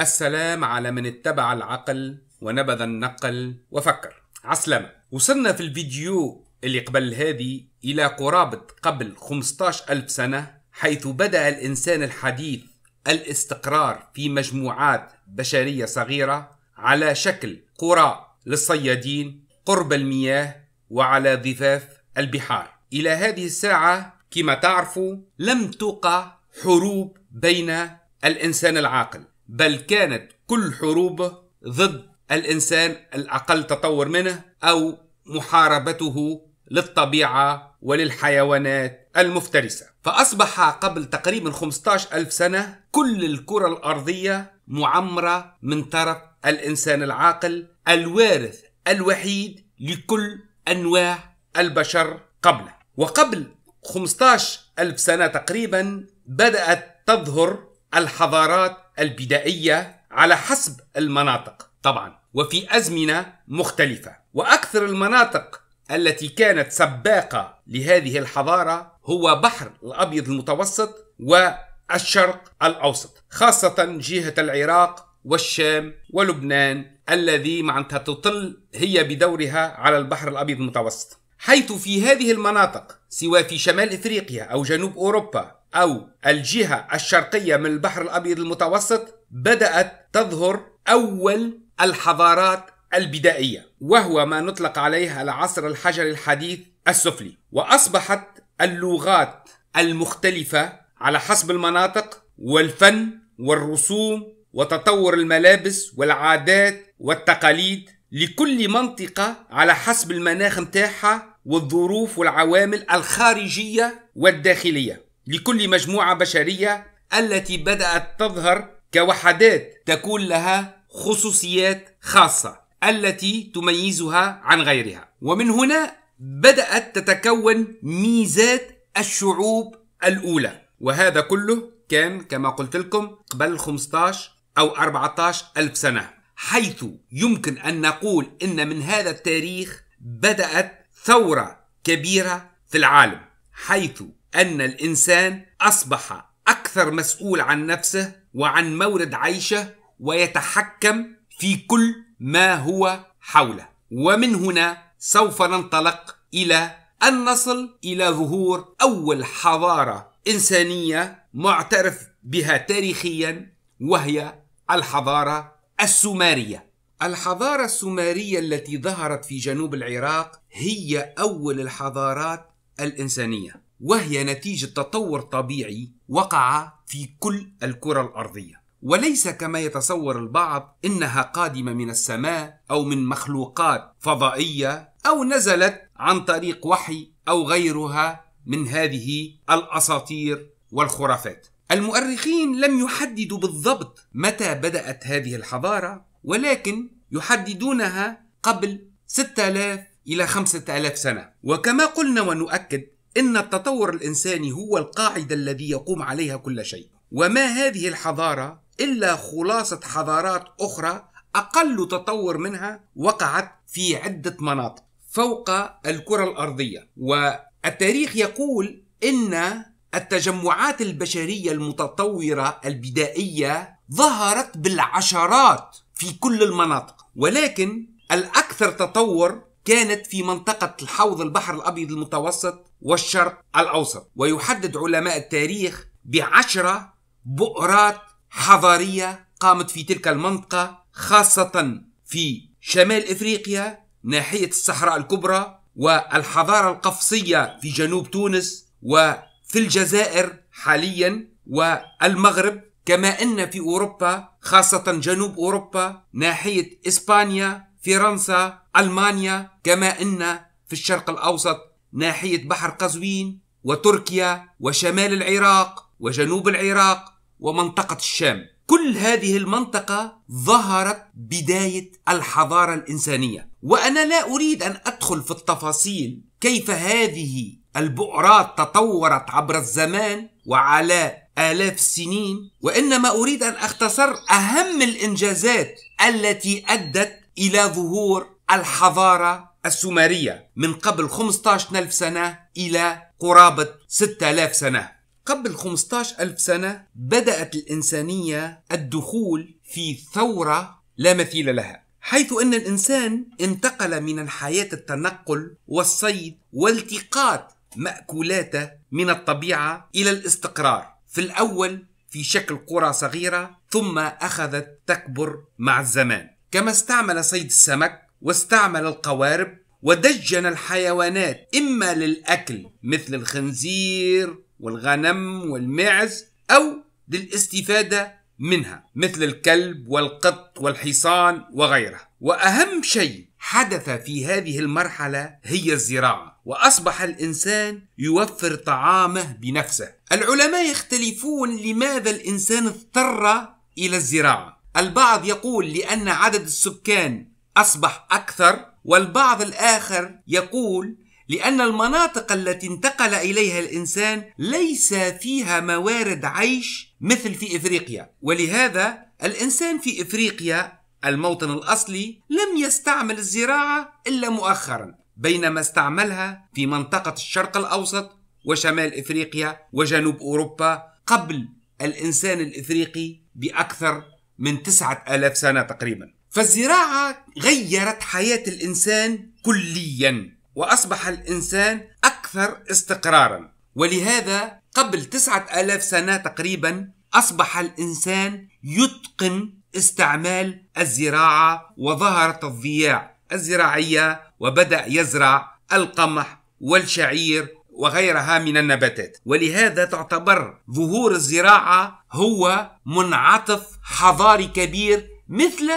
السلام على من اتبع العقل ونبذ النقل وفكر عسلامة وصلنا في الفيديو اللي قبل هذه إلى قرابة قبل 15 ألف سنة حيث بدأ الإنسان الحديث الاستقرار في مجموعات بشرية صغيرة على شكل قرى للصيادين قرب المياه وعلى ضفاف البحار إلى هذه الساعة كما تعرفوا لم توقع حروب بين الإنسان العاقل بل كانت كل حروبه ضد الانسان الاقل تطور منه او محاربته للطبيعه وللحيوانات المفترسه فاصبح قبل تقريبا 15 الف سنه كل الكره الارضيه معمره من طرف الانسان العاقل الوارث الوحيد لكل انواع البشر قبله وقبل 15 ألف سنة تقريبا بدأت تظهر الحضارات البدائية على حسب المناطق طبعا وفي أزمنة مختلفة وأكثر المناطق التي كانت سباقة لهذه الحضارة هو بحر الأبيض المتوسط والشرق الأوسط خاصة جهة العراق والشام ولبنان الذي معناتها تطل هي بدورها على البحر الأبيض المتوسط حيث في هذه المناطق سواء في شمال إفريقيا أو جنوب أوروبا أو الجهة الشرقية من البحر الأبيض المتوسط بدأت تظهر أول الحضارات البدائية وهو ما نطلق عليه العصر الحجري الحديث السفلي وأصبحت اللغات المختلفة على حسب المناطق والفن والرسوم وتطور الملابس والعادات والتقاليد لكل منطقة على حسب المناخ متاعها والظروف والعوامل الخارجية والداخلية لكل مجموعة بشرية التي بدأت تظهر كوحدات تكون لها خصوصيات خاصة التي تميزها عن غيرها ومن هنا بدأت تتكون ميزات الشعوب الأولى وهذا كله كان كما قلت لكم قبل 15 أو 14 ألف سنة حيث يمكن أن نقول أن من هذا التاريخ بدأت ثورة كبيرة في العالم حيث أن الإنسان أصبح أكثر مسؤول عن نفسه وعن مورد عيشه ويتحكم في كل ما هو حوله ومن هنا سوف ننطلق إلى أن نصل إلى ظهور أول حضارة إنسانية معترف بها تاريخيا وهي الحضارة السومرية الحضارة السومرية التي ظهرت في جنوب العراق هي أول الحضارات الإنسانية وهي نتيجة تطور طبيعي وقع في كل الكرة الأرضية وليس كما يتصور البعض انها قادمه من السماء او من مخلوقات فضائيه او نزلت عن طريق وحي او غيرها من هذه الاساطير والخرافات. المؤرخين لم يحددوا بالضبط متى بدات هذه الحضاره ولكن يحددونها قبل 6000 الى 5000 سنه، وكما قلنا ونؤكد ان التطور الانساني هو القاعده الذي يقوم عليها كل شيء وما هذه الحضاره الا خلاصه حضارات اخرى اقل تطور منها وقعت في عده مناطق فوق الكره الارضيه والتاريخ يقول ان التجمعات البشريه المتطوره البدائيه ظهرت بالعشرات في كل المناطق ولكن الاكثر تطور كانت في منطقة الحوض البحر الأبيض المتوسط والشرق الأوسط ويحدد علماء التاريخ بعشرة بؤرات حضارية قامت في تلك المنطقة خاصة في شمال إفريقيا ناحية الصحراء الكبرى والحضارة القفصية في جنوب تونس وفي الجزائر حاليا والمغرب كما أن في أوروبا خاصة جنوب أوروبا ناحية إسبانيا فرنسا ألمانيا كما أن في الشرق الأوسط ناحية بحر قزوين وتركيا وشمال العراق وجنوب العراق ومنطقة الشام كل هذه المنطقة ظهرت بداية الحضارة الإنسانية وأنا لا أريد أن أدخل في التفاصيل كيف هذه البؤرات تطورت عبر الزمان وعلى آلاف السنين وإنما أريد أن أختصر أهم الإنجازات التي أدت إلى ظهور الحضارة السومرية من قبل 15000 سنة إلى قرابة 6000 سنة قبل 15000 سنة بدأت الإنسانية الدخول في ثورة لا مثيل لها حيث أن الإنسان انتقل من حياة التنقل والصيد والتقاط مأكولاته من الطبيعة إلى الاستقرار في الأول في شكل قرى صغيرة ثم أخذت تكبر مع الزمان كما استعمل صيد السمك واستعمل القوارب ودجن الحيوانات إما للأكل مثل الخنزير والغنم والمعز أو للاستفادة منها مثل الكلب والقط والحصان وغيره وأهم شيء حدث في هذه المرحلة هي الزراعة وأصبح الإنسان يوفر طعامه بنفسه العلماء يختلفون لماذا الإنسان اضطر إلى الزراعة البعض يقول لأن عدد السكان أصبح أكثر والبعض الآخر يقول لأن المناطق التي انتقل إليها الإنسان ليس فيها موارد عيش مثل في إفريقيا ولهذا الإنسان في إفريقيا الموطن الأصلي لم يستعمل الزراعة إلا مؤخرا بينما استعملها في منطقة الشرق الأوسط وشمال إفريقيا وجنوب أوروبا قبل الإنسان الإفريقي بأكثر من 9000 سنة تقريباً فالزراعة غيرت حياة الإنسان كليا وأصبح الإنسان أكثر استقرارا ولهذا قبل تسعة ألاف سنة تقريبا أصبح الإنسان يتقن استعمال الزراعة وظهرت الضياع الزراعية وبدأ يزرع القمح والشعير وغيرها من النباتات ولهذا تعتبر ظهور الزراعة هو منعطف حضاري كبير مثل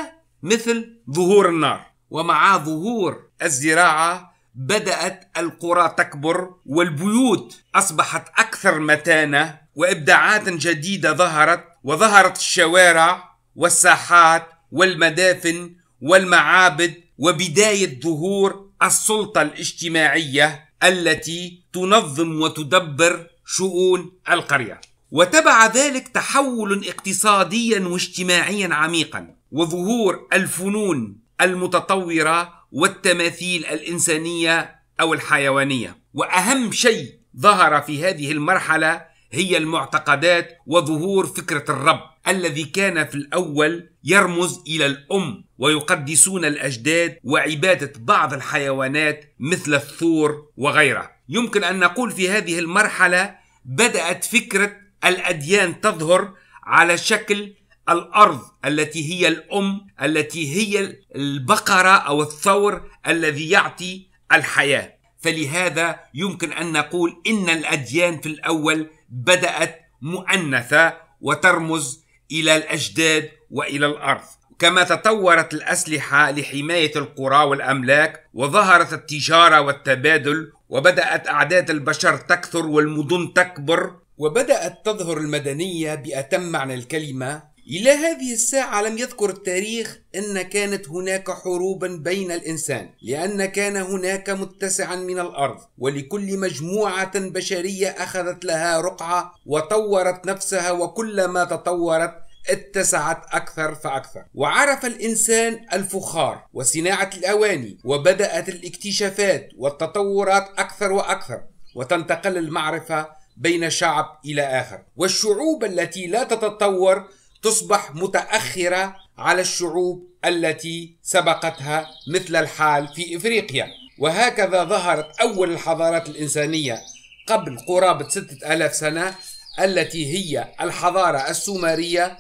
مثل ظهور النار ومع ظهور الزراعه بدات القرى تكبر والبيوت اصبحت اكثر متانه وابداعات جديده ظهرت وظهرت الشوارع والساحات والمدافن والمعابد وبدايه ظهور السلطه الاجتماعيه التي تنظم وتدبر شؤون القريه وتبع ذلك تحول اقتصاديا واجتماعيا عميقا وظهور الفنون المتطوره والتماثيل الانسانيه او الحيوانيه واهم شيء ظهر في هذه المرحله هي المعتقدات وظهور فكره الرب الذي كان في الاول يرمز الى الام ويقدسون الاجداد وعباده بعض الحيوانات مثل الثور وغيره يمكن ان نقول في هذه المرحله بدات فكره الاديان تظهر على شكل الارض التي هي الام التي هي البقره او الثور الذي يعطي الحياه فلهذا يمكن ان نقول ان الاديان في الاول بدات مؤنثه وترمز الى الاجداد والى الارض كما تطورت الاسلحه لحمايه القرى والاملاك وظهرت التجاره والتبادل وبدات اعداد البشر تكثر والمدن تكبر وبدات تظهر المدنيه باتم معنى الكلمه إلى هذه الساعة لم يذكر التاريخ أن كانت هناك حروبا بين الإنسان لأن كان هناك متسعا من الأرض ولكل مجموعة بشرية أخذت لها رقعة وطورت نفسها وكلما تطورت اتسعت أكثر فأكثر وعرف الإنسان الفخار وصناعة الأواني وبدأت الاكتشافات والتطورات أكثر وأكثر وتنتقل المعرفة بين شعب إلى آخر والشعوب التي لا تتطور تصبح متأخرة على الشعوب التي سبقتها مثل الحال في إفريقيا وهكذا ظهرت أول الحضارات الإنسانية قبل قرابة ستة ألاف سنة التي هي الحضارة السومرية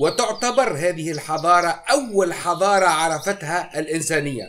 وتعتبر هذه الحضارة أول حضارة عرفتها الإنسانية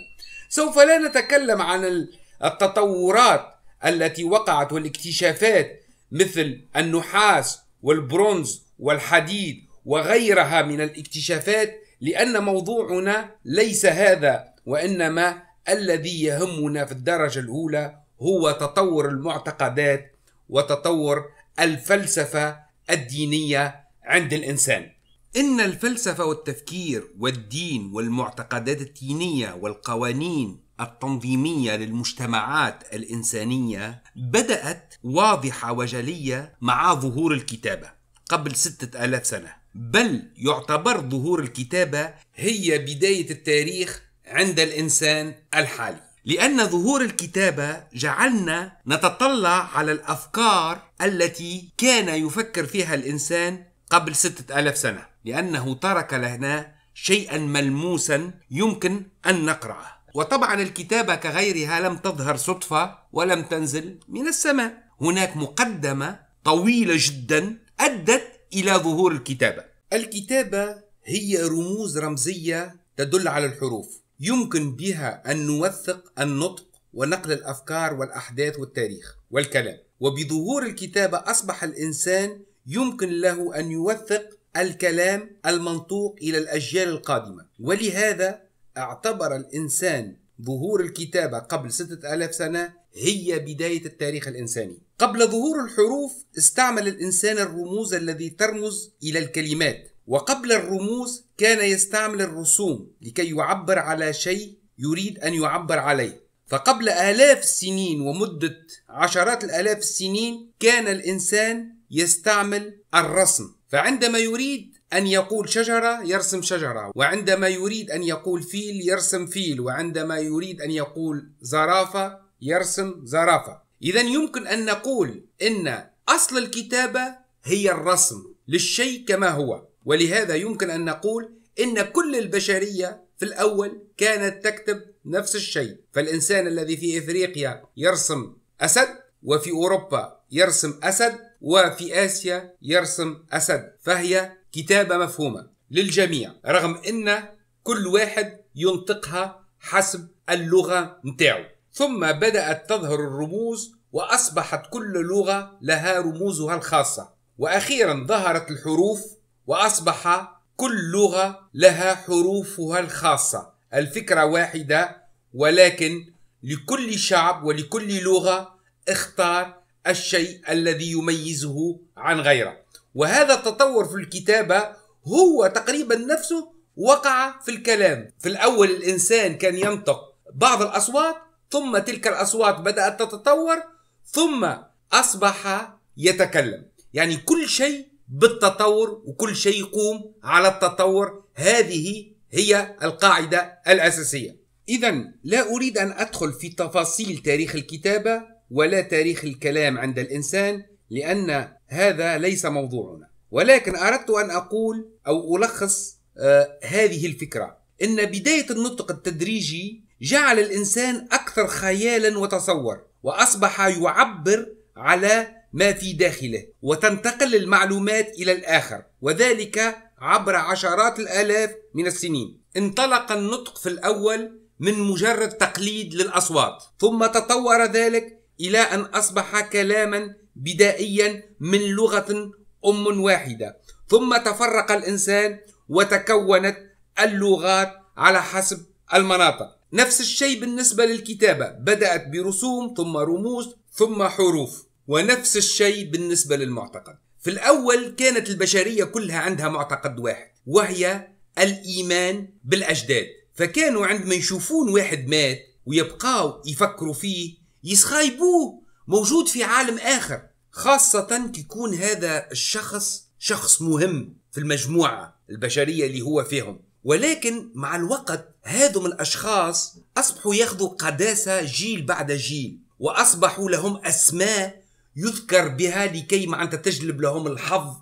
سوف لا نتكلم عن التطورات التي وقعت والاكتشافات مثل النحاس والبرونز والحديد وغيرها من الاكتشافات لأن موضوعنا ليس هذا وإنما الذي يهمنا في الدرجة الأولى هو تطور المعتقدات وتطور الفلسفة الدينية عند الإنسان. إن الفلسفة والتفكير والدين والمعتقدات الدينية والقوانين التنظيمية للمجتمعات الإنسانية بدأت واضحة وجلية مع ظهور الكتابة قبل ستة آلاف سنة بل يعتبر ظهور الكتابة هي بداية التاريخ عند الإنسان الحالي لأن ظهور الكتابة جعلنا نتطلع على الأفكار التي كان يفكر فيها الإنسان قبل ستة ألف سنة لأنه ترك لنا شيئا ملموسا يمكن أن نقرأه وطبعا الكتابة كغيرها لم تظهر صدفة ولم تنزل من السماء هناك مقدمة طويلة جدا أدت إلى ظهور الكتابة الكتابة هي رموز رمزية تدل على الحروف يمكن بها أن نوثق النطق ونقل الأفكار والأحداث والتاريخ والكلام وبظهور الكتابة أصبح الإنسان يمكن له أن يوثق الكلام المنطوق إلى الأجيال القادمة ولهذا اعتبر الإنسان ظهور الكتابة قبل ستة ألاف سنة هي بداية التاريخ الإنساني قبل ظهور الحروف استعمل الإنسان الرموز الذي ترمز إلى الكلمات وقبل الرموز كان يستعمل الرسوم لكي يعبر على شيء يريد أن يعبر عليه فقبل آلاف السنين ومدة عشرات الآلاف السنين كان الإنسان يستعمل الرسم فعندما يريد أن يقول شجرة يرسم شجرة وعندما يريد أن يقول فيل يرسم فيل وعندما يريد أن يقول زرافة يرسم زرافة إذا يمكن أن نقول أن أصل الكتابة هي الرسم للشيء كما هو ولهذا يمكن أن نقول إن كل البشرية في الأول كانت تكتب نفس الشيء فالإنسان الذي في إفريقيا يرسم أسد وفي أوروبا يرسم أسد وفي آسيا يرسم أسد فهي كتابة مفهومة للجميع رغم أن كل واحد ينطقها حسب اللغة متاعه ثم بدأت تظهر الرموز وأصبحت كل لغة لها رموزها الخاصة وأخيرا ظهرت الحروف وأصبح كل لغة لها حروفها الخاصة الفكرة واحدة ولكن لكل شعب ولكل لغة اختار الشيء الذي يميزه عن غيره وهذا التطور في الكتابة هو تقريبا نفسه وقع في الكلام في الأول الإنسان كان ينطق بعض الأصوات ثم تلك الأصوات بدأت تتطور ثم أصبح يتكلم يعني كل شيء بالتطور وكل شيء يقوم على التطور هذه هي القاعدة الأساسية إذا لا أريد أن أدخل في تفاصيل تاريخ الكتابة ولا تاريخ الكلام عند الإنسان لأن هذا ليس موضوعنا ولكن أردت أن أقول أو ألخص آه هذه الفكرة إن بداية النطق التدريجي جعل الإنسان أكثر خيالا وتصور وأصبح يعبر على ما في داخله وتنتقل المعلومات إلى الآخر وذلك عبر عشرات الآلاف من السنين انطلق النطق في الأول من مجرد تقليد للأصوات ثم تطور ذلك إلى أن أصبح كلاما بدائيا من لغة أم واحدة ثم تفرق الإنسان وتكونت اللغات على حسب المناطق نفس الشيء بالنسبة للكتابة بدأت برسوم ثم رموز ثم حروف ونفس الشيء بالنسبة للمعتقد في الأول كانت البشرية كلها عندها معتقد واحد وهي الإيمان بالأجداد فكانوا عندما يشوفون واحد مات ويبقاو يفكروا فيه يسخايبوه موجود في عالم آخر خاصة يكون هذا الشخص شخص مهم في المجموعة البشرية اللي هو فيهم ولكن مع الوقت هذم الأشخاص أصبحوا ياخذوا قداسة جيل بعد جيل وأصبحوا لهم أسماء يذكر بها لكي أنت تجلب لهم الحظ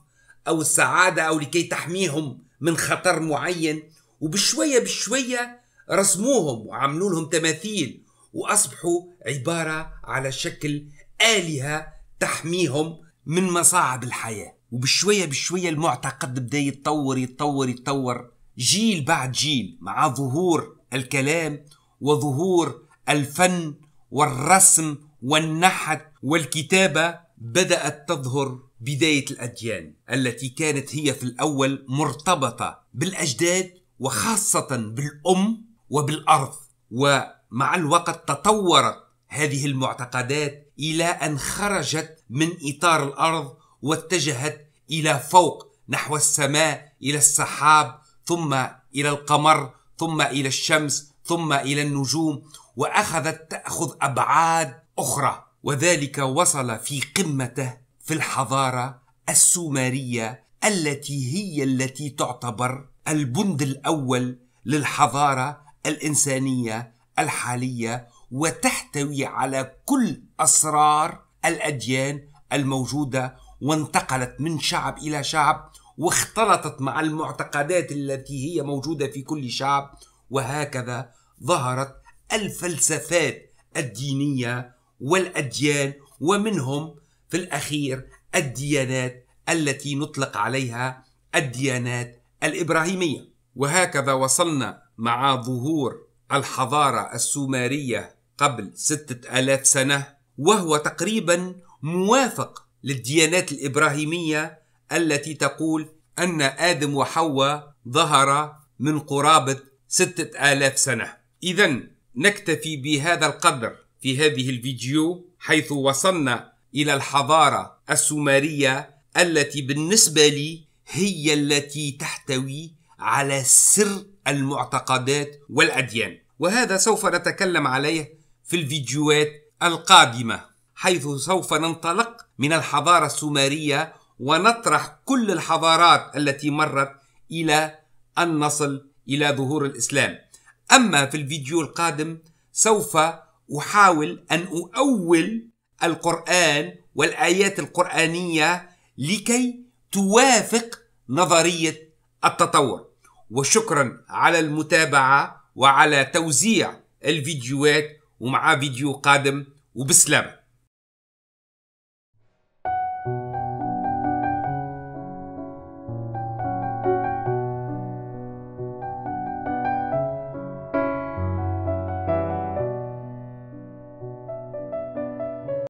أو السعادة أو لكي تحميهم من خطر معين وبشوية بشوية رسموهم وعملوا لهم تماثيل وأصبحوا عبارة على شكل آلهة تحميهم من مصاعب الحياة وبشوية بشوية المعتقد بدا يتطور يتطور يتطور جيل بعد جيل مع ظهور الكلام وظهور الفن والرسم والنحت والكتابه بدات تظهر بدايه الاديان التي كانت هي في الاول مرتبطه بالاجداد وخاصه بالام وبالارض ومع الوقت تطورت هذه المعتقدات الى ان خرجت من اطار الارض واتجهت الى فوق نحو السماء الى السحاب ثم إلى القمر ثم إلى الشمس ثم إلى النجوم وأخذت تأخذ أبعاد أخرى وذلك وصل في قمته في الحضارة السومرية التي هي التي تعتبر البند الأول للحضارة الإنسانية الحالية وتحتوي على كل أسرار الأديان الموجودة وانتقلت من شعب إلى شعب واختلطت مع المعتقدات التي هي موجودة في كل شعب وهكذا ظهرت الفلسفات الدينية والأديان ومنهم في الأخير الديانات التي نطلق عليها الديانات الإبراهيمية وهكذا وصلنا مع ظهور الحضارة السومرية قبل ستة آلاف سنة وهو تقريبا موافق للديانات الإبراهيمية التي تقول أن آدم وحواء ظهر من قرابة ستة آلاف سنة إذا نكتفي بهذا القدر في هذه الفيديو حيث وصلنا إلى الحضارة السومرية التي بالنسبة لي هي التي تحتوي على سر المعتقدات والأديان وهذا سوف نتكلم عليه في الفيديوهات القادمة حيث سوف ننطلق من الحضارة السومرية ونطرح كل الحضارات التي مرت إلى أن نصل إلى ظهور الإسلام أما في الفيديو القادم سوف أحاول أن أؤول القرآن والآيات القرآنية لكي توافق نظرية التطور وشكرا على المتابعة وعلى توزيع الفيديوهات ومع فيديو قادم وبسلامه